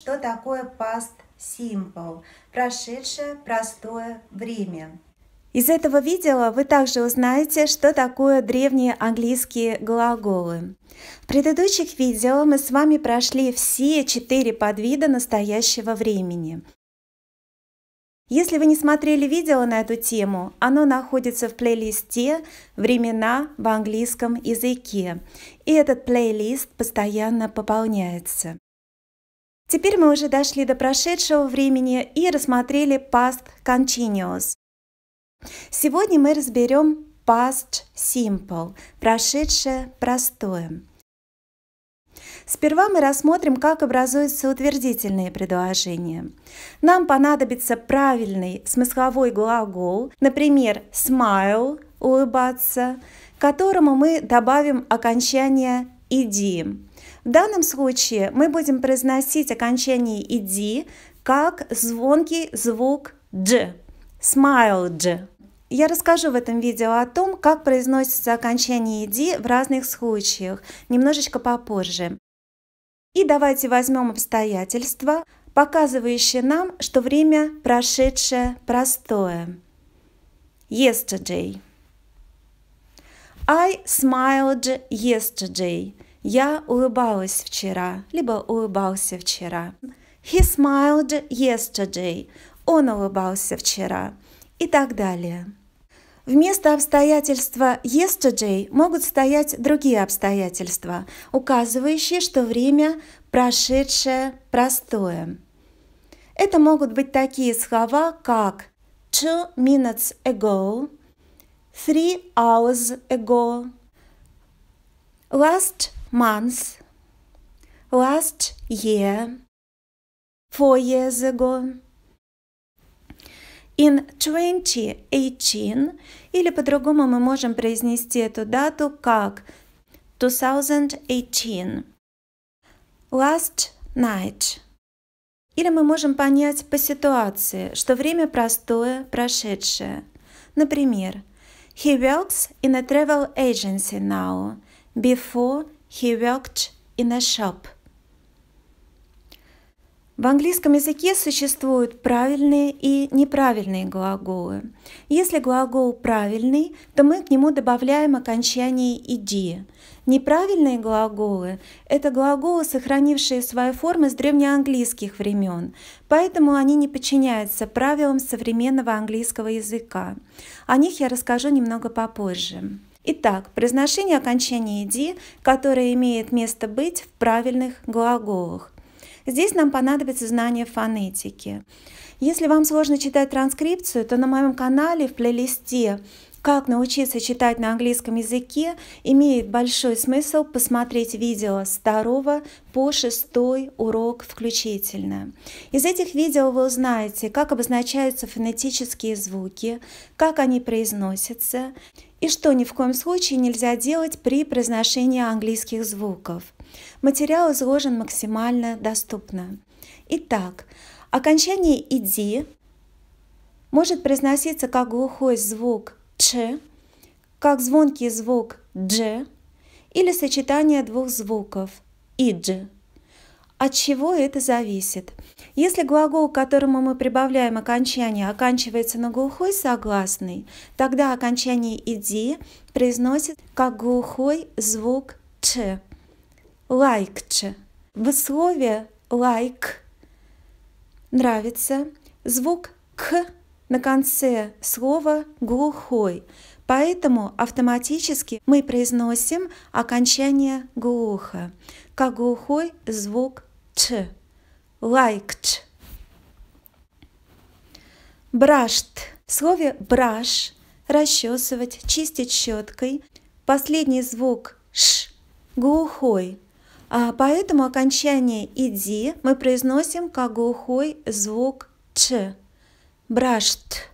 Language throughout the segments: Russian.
Что такое past simple? Прошедшее простое время. Из этого видео вы также узнаете, что такое древние английские глаголы. В предыдущих видео мы с вами прошли все четыре подвида настоящего времени. Если вы не смотрели видео на эту тему, оно находится в плейлисте «Времена в английском языке», и этот плейлист постоянно пополняется. Теперь мы уже дошли до прошедшего времени и рассмотрели past continuous. Сегодня мы разберем past simple, прошедшее простое. Сперва мы рассмотрим, как образуются утвердительные предложения. Нам понадобится правильный смысловой глагол, например, smile – улыбаться, к которому мы добавим окончание «иди». В данном случае мы будем произносить окончание «иди» как звонкий звук «дж», «smile dж». Я расскажу в этом видео о том, как произносится окончание «иди» в разных случаях, немножечко попозже. И давайте возьмем обстоятельства, показывающие нам, что время прошедшее простое. Yesterday. I smiled yesterday. Я улыбалась вчера, либо улыбался вчера. He smiled yesterday. Он улыбался вчера. И так далее. Вместо обстоятельства yesterday могут стоять другие обстоятельства, указывающие, что время прошедшее простое. Это могут быть такие слова, как two minutes ago, three hours ago, last months, last year, four years ago. In 2018 или по-другому мы можем произнести эту дату как 2018. Last night. Или мы можем понять по ситуации, что время простое, прошедшее. Например, He works in a travel agency now. Before He worked in a shop. В английском языке существуют правильные и неправильные глаголы. Если глагол правильный, то мы к нему добавляем окончание «иди». Неправильные глаголы – это глаголы, сохранившие свои формы с древнеанглийских времен, поэтому они не подчиняются правилам современного английского языка. О них я расскажу немного попозже. Итак, произношение окончания «ди», которое имеет место быть в правильных глаголах. Здесь нам понадобится знание фонетики. Если вам сложно читать транскрипцию, то на моем канале в плейлисте как научиться читать на английском языке, имеет большой смысл посмотреть видео с 2 по 6 урок включительно. Из этих видео вы узнаете, как обозначаются фонетические звуки, как они произносятся и что ни в коем случае нельзя делать при произношении английских звуков. Материал изложен максимально доступно. Итак, окончание «иди» может произноситься как глухой звук «ч», как звонкий звук «дж» или сочетание двух звуков «идж». От чего это зависит? Если глагол, к которому мы прибавляем окончание, оканчивается на глухой согласный, тогда окончание «иди» произносит как глухой звук «ч». «Лайк ч». В слове «лайк» нравится звук «к» на конце слова «глухой», поэтому автоматически мы произносим окончание «глухо», как глухой звук «ч», «лайкч». Брашт. В слове «браш» расчесывать, чистить щеткой. Последний звук «ш» глухой. А поэтому окончание «иди» мы произносим как глухой звук «ч» брашт.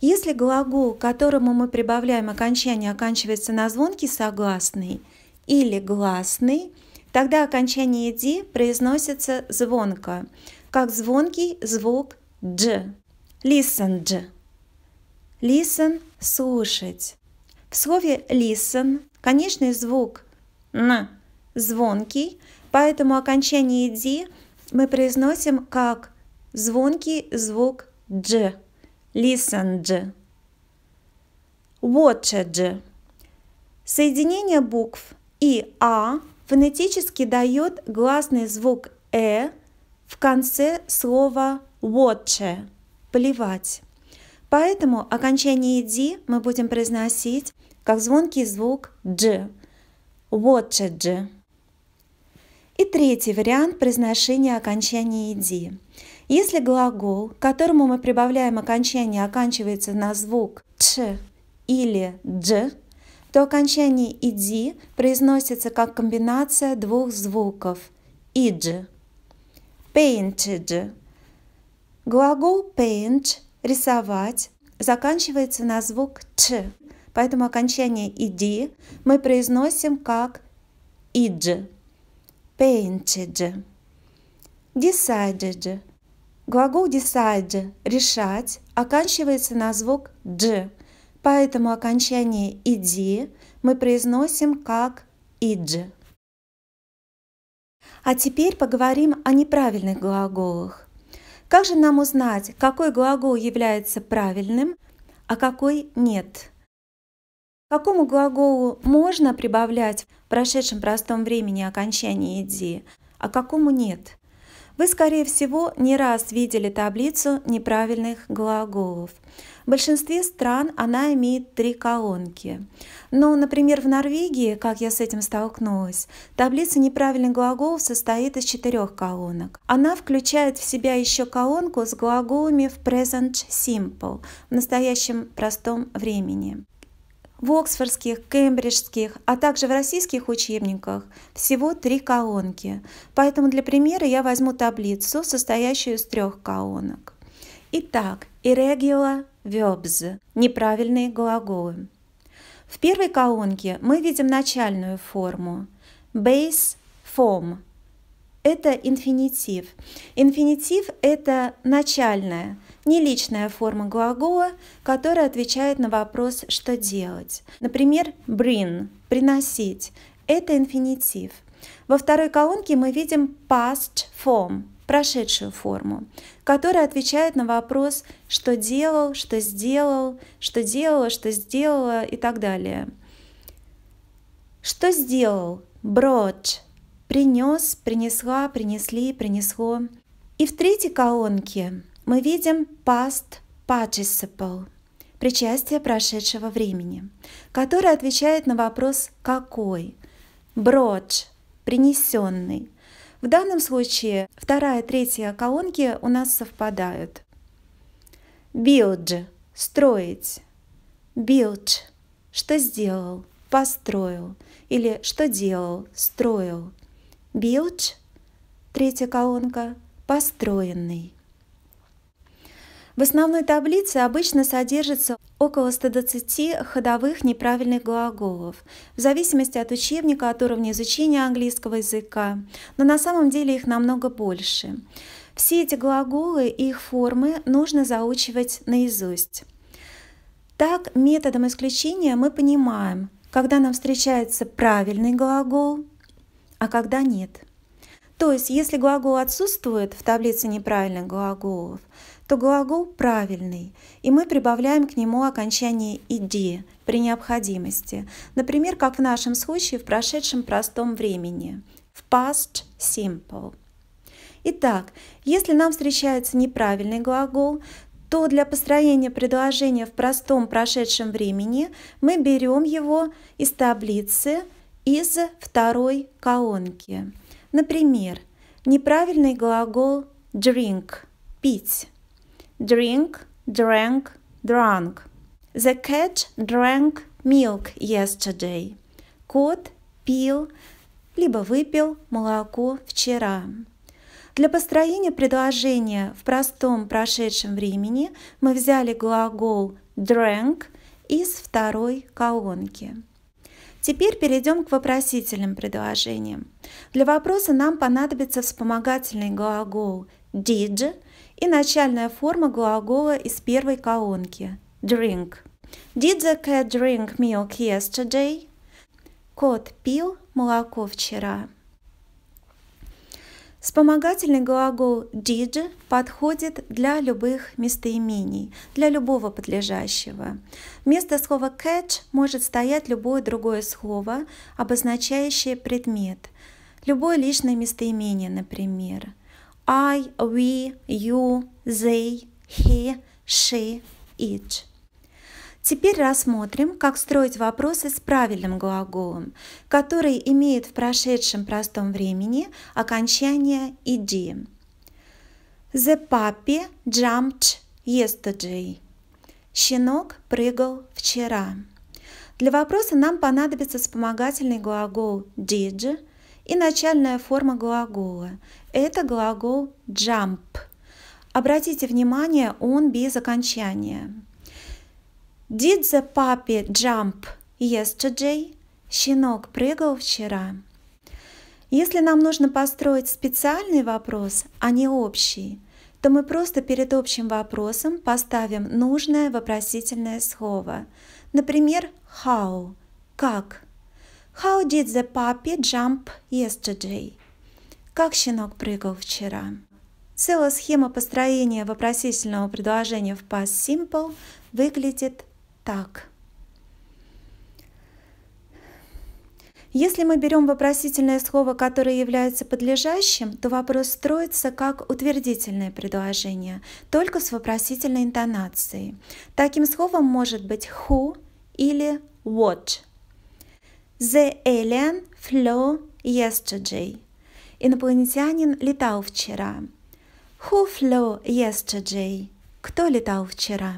Если глагол, к которому мы прибавляем окончание, оканчивается на звонкий согласный или гласный, тогда окончание «ди» произносится звонко, как звонкий звук «дж». Listen «дж». Listen – слушать. В слове listen конечный звук «н» звонкий, поэтому окончание «ди» мы произносим как звонкий звук «дж». Listen «дж». Watch «дж». Соединение букв и «а» фонетически дает гласный звук «э» в конце слова «watch» – «плевать». Поэтому окончание «ди» мы будем произносить как звонкий звук «дж» – «watch дж». И третий вариант произношения окончания «ди». Если глагол, к которому мы прибавляем окончание, оканчивается на звук «ч» или «дж», то окончание «иди» произносится как комбинация двух звуков «идж». «Painted». Глагол «paint» – «рисовать» заканчивается на звук «ч», поэтому окончание «иди» мы произносим как «идж». «Painted». «Decided» Глагол decide – решать оканчивается на звук «дж», поэтому окончание «иди» мы произносим как «идж». А теперь поговорим о неправильных глаголах. Как же нам узнать, какой глагол является правильным, а какой нет? Какому глаголу можно прибавлять в прошедшем простом времени окончание «иди», а какому нет? Вы, скорее всего, не раз видели таблицу неправильных глаголов. В большинстве стран она имеет три колонки. Но, ну, например, в Норвегии, как я с этим столкнулась, таблица неправильных глаголов состоит из четырех колонок. Она включает в себя еще колонку с глаголами в present simple, в настоящем простом времени. В оксфордских, кембриджских, а также в российских учебниках всего три колонки, поэтому для примера я возьму таблицу, состоящую из трех колонок. Итак, irregular verbs – неправильные глаголы. В первой колонке мы видим начальную форму – base form – это инфинитив. Инфинитив – это начальная, неличная форма глагола, которая отвечает на вопрос «что делать?». Например, bring – «приносить» – это инфинитив. Во второй колонке мы видим past form – прошедшую форму, которая отвечает на вопрос «что делал?», «что сделал?», «что делала?», «что сделала?» и так далее. Что сделал? Brought – принес, принесла, принесли, принесло. И в третьей колонке мы видим past participle – причастие прошедшего времени, которое отвечает на вопрос «какой?». Brought – принесенный. В данном случае вторая и третья колонки у нас совпадают. Build – строить. Built – что сделал, построил. Или что делал, строил. Built – третья колонка – построенный. В основной таблице обычно содержится около 120 ходовых неправильных глаголов, в зависимости от учебника, от уровня изучения английского языка, но на самом деле их намного больше. Все эти глаголы и их формы нужно заучивать наизусть. Так, методом исключения мы понимаем, когда нам встречается правильный глагол, а когда нет – то есть, если глагол отсутствует в таблице неправильных глаголов, то глагол правильный, и мы прибавляем к нему окончание «иди» при необходимости, например, как в нашем случае в прошедшем простом времени, в past simple. Итак, если нам встречается неправильный глагол, то для построения предложения в простом прошедшем времени мы берем его из таблицы из второй колонки. Например, неправильный глагол drink – пить. Drink, drank, drunk. The cat drank milk yesterday. Кот пил, либо выпил молоко вчера. Для построения предложения в простом прошедшем времени мы взяли глагол drank из второй колонки. Теперь перейдем к вопросительным предложениям. Для вопроса нам понадобится вспомогательный глагол did и начальная форма глагола из первой колонки drink. Did the cat drink milk yesterday? Кот пил молоко вчера. Вспомогательный глагол did подходит для любых местоимений, для любого подлежащего. Вместо слова catch может стоять любое другое слово, обозначающее предмет. Любое личное местоимение, например. I, we, you, they, he, she, it. Теперь рассмотрим, как строить вопросы с правильным глаголом, который имеет в прошедшем простом времени окончание «иди». The puppy jumped yesterday. Щенок прыгал вчера. Для вопроса нам понадобится вспомогательный глагол did и начальная форма глагола. Это глагол jump. Обратите внимание, он без окончания. Did the puppy jump yesterday? Щенок прыгал вчера. Если нам нужно построить специальный вопрос, а не общий, то мы просто перед общим вопросом поставим нужное вопросительное слово. Например, how – как. How did the puppy jump yesterday? Как щенок прыгал вчера? Целая схема построения вопросительного предложения в past simple выглядит так. Если мы берем вопросительное слово, которое является подлежащим, то вопрос строится как утвердительное предложение, только с вопросительной интонацией. Таким словом может быть who или what. The alien flew yesterday. Инопланетянин летал вчера. Who flew yesterday? Кто летал вчера?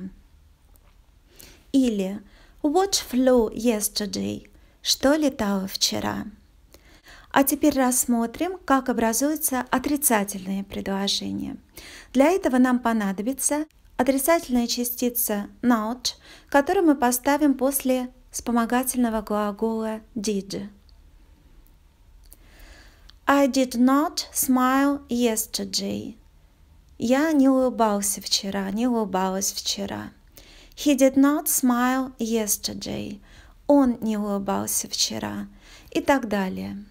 или watch flew yesterday? Что летало вчера? А теперь рассмотрим, как образуются отрицательные предложения. Для этого нам понадобится отрицательная частица not, которую мы поставим после вспомогательного глагола did. I did not smile yesterday. Я не улыбался вчера, не улыбалась вчера. He did not smile yesterday. Он не улыбался вчера. И так далее.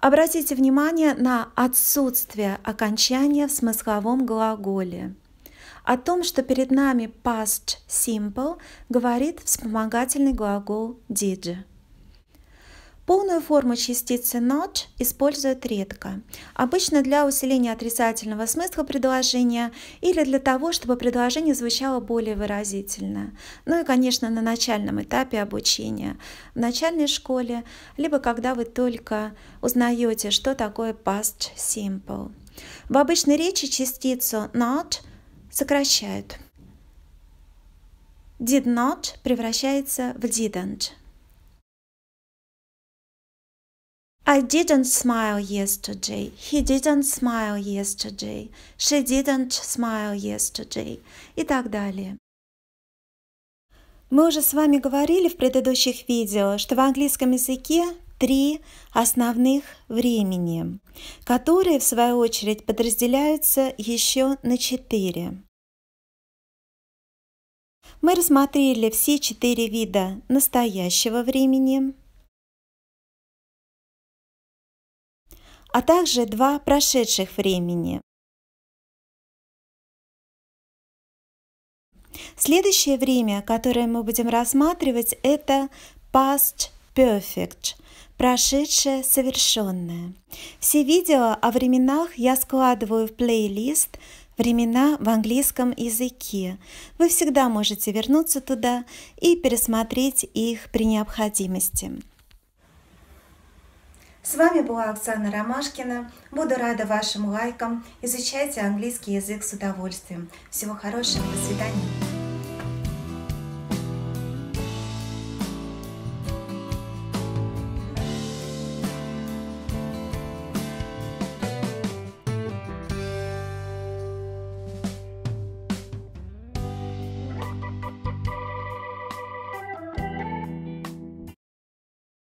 Обратите внимание на отсутствие окончания в смысловом глаголе. О том, что перед нами past simple, говорит вспомогательный глагол did. Полную форму частицы not используют редко, обычно для усиления отрицательного смысла предложения или для того, чтобы предложение звучало более выразительно. Ну и, конечно, на начальном этапе обучения, в начальной школе, либо когда вы только узнаете, что такое past simple. В обычной речи частицу not сокращают. Did not превращается в didn't. I didn't smile yesterday. He didn't smile yesterday. She didn't smile yesterday. И так далее. Мы уже с вами говорили в предыдущих видео, что в английском языке три основных времени, которые, в свою очередь, подразделяются еще на четыре. Мы рассмотрели все четыре вида настоящего времени – а также два прошедших времени. Следующее время, которое мы будем рассматривать, это past perfect – прошедшее совершенное. Все видео о временах я складываю в плейлист «Времена в английском языке». Вы всегда можете вернуться туда и пересмотреть их при необходимости. С вами была Оксана Ромашкина. Буду рада вашим лайкам. Изучайте английский язык с удовольствием. Всего хорошего. До свидания.